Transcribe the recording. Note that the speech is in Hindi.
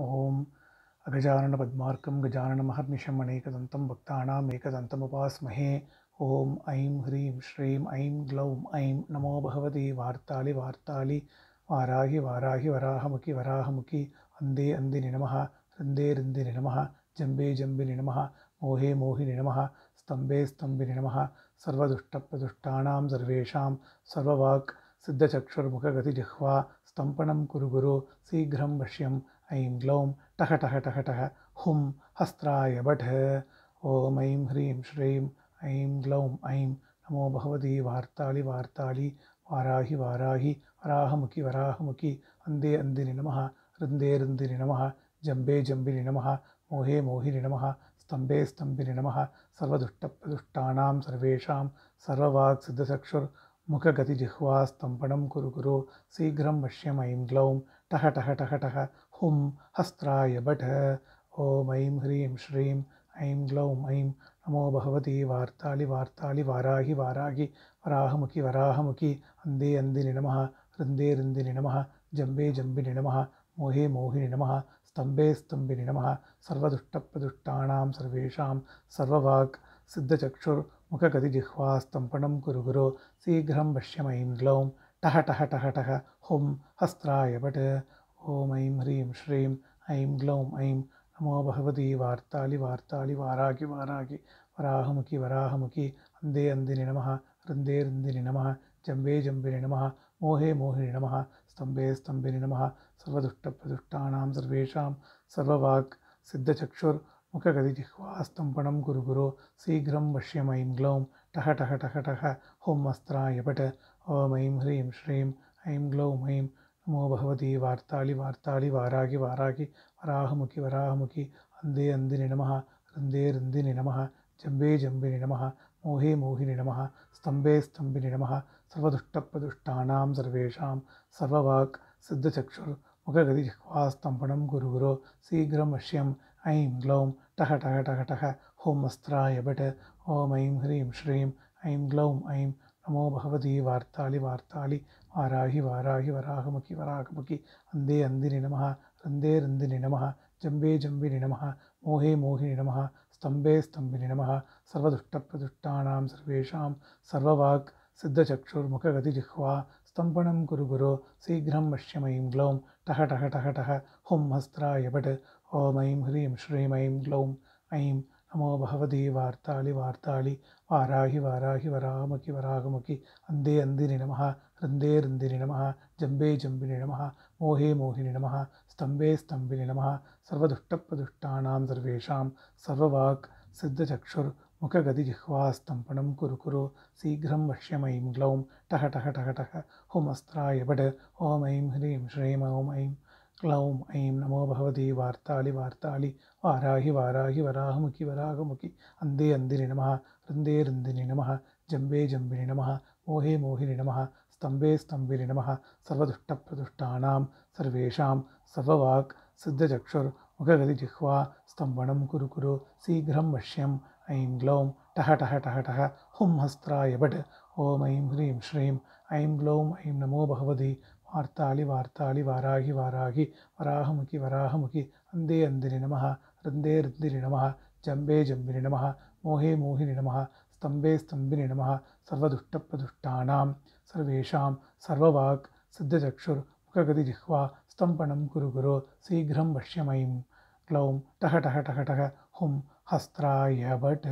ॐ अगजानन गजाननमहर्निशम् अनेकदन्तं भक्तानाम् एकदन्तमुपास्महे ॐ ऐं ह्रीं श्रीं ऐं ग्लौं ऐं नमो भगवति वार्तालि वार्तालि वाराहि वाराहि वराहमुखि वराहमुखि अन्दे अन्दिनि नमः हृन्दे हृन्दिनि नमः जम्बे जम्बिनि नमः मोहे नम नमः स्तम्भे स्तम्भिनि नमः सर्वदुष्टप्रदुष्टानां सर्वेषां सर्ववाक् सिद्धचक्षुर्मुखगतिजिह्वा स्तम्पनं कुर गुर शीघ्र वश्यं ऐं ग्लौं टह टह टह टह हुं हस्त्राय भट् ओम ऐं ह्रीं श्रीं ऐं ग्लौं ऐं नमो भगवती वार्ताली वार्ताली वाराहि वाराहि वराहमुखि वराहमुखि अन्दे अन्दिनि नमः रुन्दे रुन्दिनि नमः जम्बे जम्बिनि नमः मोहे मोहिनि नमः स्तम्भे स्तम्भिनि नमः सर्वदुष्टप्रदुष्टानां सर्वेषां सर्ववाक्सिद्धचक्षुर्मुखगतिजिह्वास्तम्पणं कुरु कुरु शीघ्रं वश्यं ऐं ग्लौं टह टह टह टह हुं हस्त्राय बट ओम ऐं ह्रीं श्रीं ऐं ग्लौं ऐं नमो भगवती वार्तालि वार्तालि वाराहि वाराहि वराहमुखि वराहमुखि अंदे अन्दिनि नमः हृन्दे हृन्दिनि नमः जम्बे जम्बिनि नमः मोहे मोहिनि नमः स्तम्भे स्तम्भिनि नमः सर्वदुष्टप्रदुष्टाणां सर्वेषां सर्ववाक् सिद्धचक्षुर्मुखगतिजिह्वास्तम्पणं कुरु गुरो शीघ्रं पश्यमयीं ग्लौं टह टह टह टह हुं हस्त्राय भट् ओम ऐं ह्रीं श्रीं ऐं ग्लौं ऐं नमो भगवती वार्तालि वार्तालि वाराकि वाराकि वराहमुखि वराहमुखि अन्दे अन्दिनि नमः हृन्दे हृन्दिनि नमः जम्बे जम्बिनि नमः मोहे मोहिनि नमः स्तम्भे स्तम्भिनि नमः सर्वदुष्टप्रदुष्टानां सर्वेषां सर्ववाक् सिद्धचक्षुर्मुखगतिजिह्वास्तम्पणं कुरु गुरो शीघ्रं वश्यम् ग्लौं टः टः टः टः हों अस्त्राय पट ऐं ह्रीं श्रीं ऐं ग्लौं ऐं நமோ பகவதி வார்த்தாளி வார்த்தாளி வாராகி வாராகி வராகமுகி வராகமுகி அந்தே அந்து நினமஹா ருந்தே ருந்தி நினமஹா ஜம்பே ஜம்பி நினமஹா மோகே மோகி நினமஹா ஸ்தம்பே ஸ்தம்பி நினமஹா சர்வதுஷ்டப்பிரதுஷ்டானாம் சர்வேஷாம் சர்வவாக் சித்தச்சக்ஷுர் முககதி ஜிஹ்வாஸ்தம்பனம் குரு குரு சீக்கிரம் அஷ்யம் ஐம் க்ளௌம் டக டக டக டக ஹோம் அஸ்திராய பட் ஓம் ஐம் ஹ்ரீம் ஸ்ரீம் ஐம் க்ளௌம் ஐம் நமோ பகவதி வார்த்தாளி வார்த்தாளி வாராகி வாராகி வராகமுகி வராகமுகி அந்தே அந்தி நம ரந்தே ரந்தி நம ஜம்பே ஜம்பி நம மோகே மோகி நம ஸ்தம்பே ஸ்தம்பி நம சர்வதுஷ்டப்பிரதுஷ்டானாம் சர்வேஷாம் சர்வவாக் சித்தச்சுர்முகதிஜிஹ்வா ஸ்தம்பனம் குரு குரு சீக்கிரம் பஷ்யமயம் க்ளௌம் டக டக டக டக ஹும் ஹஸ்திராயபட் ஓம் ஐம் ஹ்ரீம் ஸ்ரீம் ஐம் க்ளௌம் ஐம் नमो भगवधि वार्तालि वार्तालि वाराहि वाराहि वरामुखि वराघमुखि अन्दे अन्दि नमः रुन्दे रुन्दे नमः जम्बे जम्बिनि नमः मोहे मोहि निनमः स्तम्भे नमः सर्वदुष्टप्रदुष्टानां सर्वेषां सर्ववाक् सर्ववाक्सिद्धचक्षुर्मुखगतिजिह्वास्तम्पनं कुरु कुरु शीघ्रं वश्यमयीं ग्लौं टहटह टह टहः हुमस्त्राय बट् ॐ ऐं ह्रीं श्रीं ॐ क्लौं ऐं नमो भगवति वार्तालि वार्तालि वाराहि वाराहि वराहमुखि वराहमुखि अन्दे अन्दि नमः रुन्दे रुन्दिरि नमः जम्बे जम्बिनि नमः मोहे मोहि नमः स्तम्भे स्तम्भे नमः सर्वदुष्टप्रदुष्टानां सर्वेषां सववाक्सिद्धचक्षुर्मुखगतिजिह्वा स्तम्भनं कुरु कुरु शीघ्रं वश्यम् ऐं ग्लौं हुं हस्त्राय हुंहस्त्रायभट् ओम ऐं ह्रीं श्रीं ऐं ग्लौं ऐं नमो भगवति वार्ताली वार्ताली वाराहि वाराहि वराहमुखि वराहमुखि अन्दे अन्दिनि नमः रन्दे रन्दिनि नमः जम्बे जम्बिनि नमः मोहे मोहिनि नमः स्तम्भे स्तम्भिनि नमः सर्वदुष्टप्रदुष्टानां सर्वेषां सर्ववाक् सिद्धचक्षुर्मुखगतिजिह्वा स्तम्पनं कुरु गुरो शीघ्रं पश्यमयीं ग्लौं टह टह टह टह हुं हस्त्राय भट